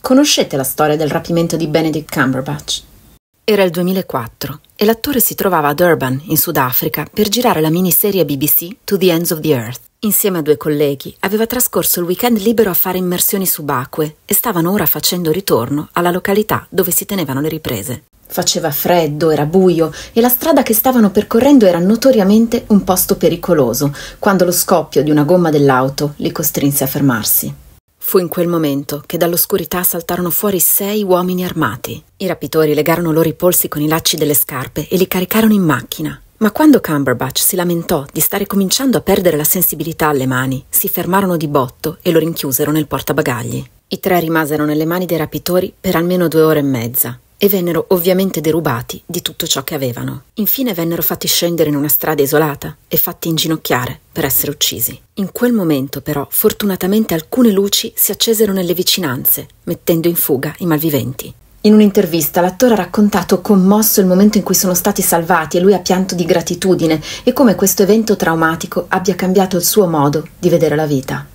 Conoscete la storia del rapimento di Benedict Cumberbatch? Era il 2004 e l'attore si trovava ad Durban, in Sudafrica, per girare la miniserie BBC To the Ends of the Earth. Insieme a due colleghi aveva trascorso il weekend libero a fare immersioni subacquee e stavano ora facendo ritorno alla località dove si tenevano le riprese. Faceva freddo, era buio e la strada che stavano percorrendo era notoriamente un posto pericoloso, quando lo scoppio di una gomma dell'auto li costrinse a fermarsi. Fu in quel momento che dall'oscurità saltarono fuori sei uomini armati. I rapitori legarono loro i polsi con i lacci delle scarpe e li caricarono in macchina. Ma quando Cumberbatch si lamentò di stare cominciando a perdere la sensibilità alle mani, si fermarono di botto e lo rinchiusero nel portabagagli. I tre rimasero nelle mani dei rapitori per almeno due ore e mezza, e vennero ovviamente derubati di tutto ciò che avevano. Infine vennero fatti scendere in una strada isolata e fatti inginocchiare per essere uccisi. In quel momento però fortunatamente alcune luci si accesero nelle vicinanze, mettendo in fuga i malviventi. In un'intervista l'attore ha raccontato commosso il momento in cui sono stati salvati e lui ha pianto di gratitudine e come questo evento traumatico abbia cambiato il suo modo di vedere la vita.